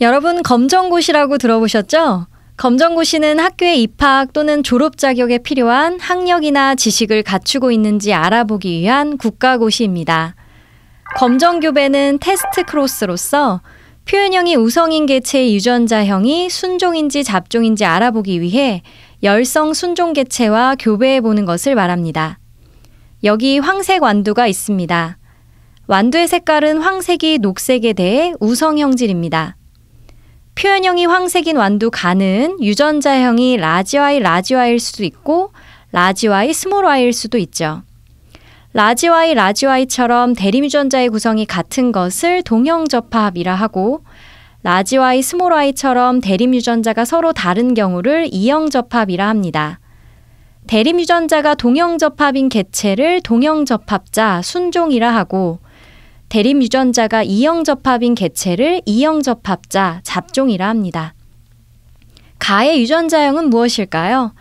여러분 검정고시라고 들어보셨죠? 검정고시는 학교에 입학 또는 졸업 자격에 필요한 학력이나 지식을 갖추고 있는지 알아보기 위한 국가고시입니다. 검정교배는 테스트 크로스로서 표현형이 우성인 개체의 유전자형이 순종인지 잡종인지 알아보기 위해 열성 순종 개체와 교배해 보는 것을 말합니다. 여기 황색 완두가 있습니다. 완두의 색깔은 황색이 녹색에 대해 우성 형질입니다. 표현형이 황색인 완두 간은 유전자형이 라지와이 라지와일 수도 있고 라지와이 스몰와일 수도 있죠. 라지와이 라지와이처럼 대림유전자의 구성이 같은 것을 동형접합이라 하고 라지와이 스몰와이처럼 대림유전자가 서로 다른 경우를 이형접합이라 합니다. 대림유전자가 동형접합인 개체를 동형접합자, 순종이라 하고 대림유전자가 이형접합인 개체를 이형접합자, 잡종이라 합니다. 가의 유전자형은 무엇일까요?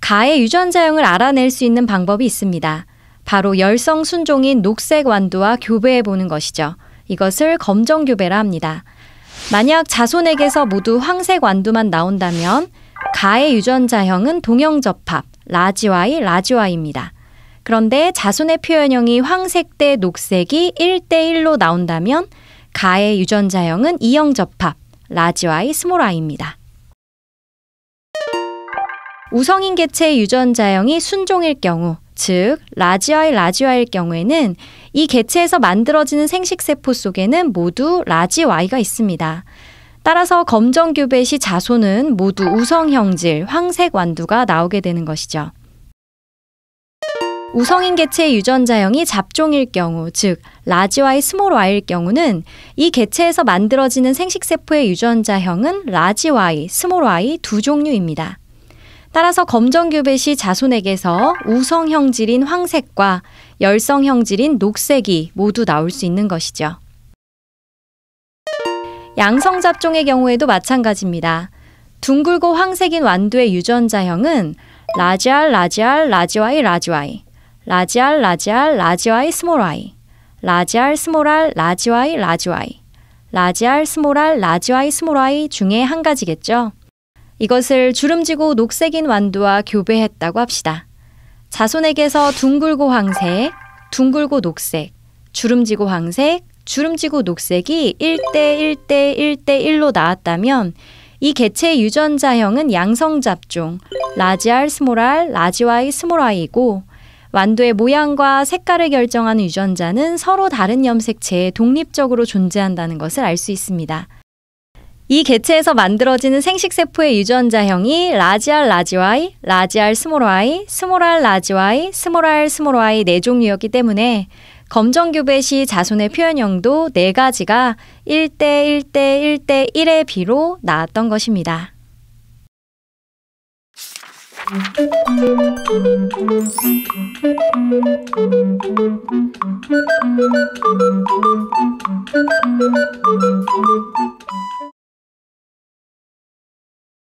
가의 유전자형을 알아낼 수 있는 방법이 있습니다. 바로 열성 순종인 녹색 완두와 교배해 보는 것이죠. 이것을 검정 교배라 합니다. 만약 자손에게서 모두 황색 완두만 나온다면 가의 유전자형은 동형접합 라지와이 라지와이입니다. 그런데 자손의 표현형이 황색 대 녹색이 1대1로 나온다면 가의 유전자형은 2형접합 라지와이 스몰아입니다. 우성인 개체의 유전자형이 순종일 경우 즉 라지와의 라지와일 경우에는 이 개체에서 만들어지는 생식세포 속에는 모두 라지와이가 있습니다. 따라서 검정규배시자손은 모두 우성형질, 황색 완두가 나오게 되는 것이죠. 우성인 개체의 유전자형이 잡종일 경우, 즉 라지와이 스몰와일 경우는 이 개체에서 만들어지는 생식세포의 유전자형은 라지와이, 스몰와이 두 종류입니다. 따라서 검정규벳이 자손에게서 우성 형질인 황색과 열성 형질인 녹색이 모두 나올 수 있는 것이죠. 양성 잡종의 경우에도 마찬가지입니다. 둥글고 황색인 완두의 유전자형은 라지알 라지알 라지와이 라지와이 라지알 라지알 라지와이 스몰아이 라지알 스몰알 라지와이 라지와이 라지알 스몰알 라지와이 스몰아이 중에 한 가지겠죠. 이것을 주름지고 녹색인 완두와 교배했다고 합시다. 자손에게서 둥글고 황색, 둥글고 녹색, 주름지고 황색, 주름지고 녹색이 1대 1대 1대 1로 나왔다면 이 개체 유전자형은 양성 잡종 라지알 스모랄 라지와이 스모라이고 완두의 모양과 색깔을 결정하는 유전자는 서로 다른 염색체에 독립적으로 존재한다는 것을 알 수 있습니다. 이 개체에서 만들어지는 생식세포의 유전자형이 라지알 라지와이, 라지알 스모와이 스모랄 라지와이, 스모랄 스모와이네 종류였기 때문에 검정교배 시 자손의 표현형도 네 가지가 1대 1대 1대 1의 비로 나왔던 것입니다.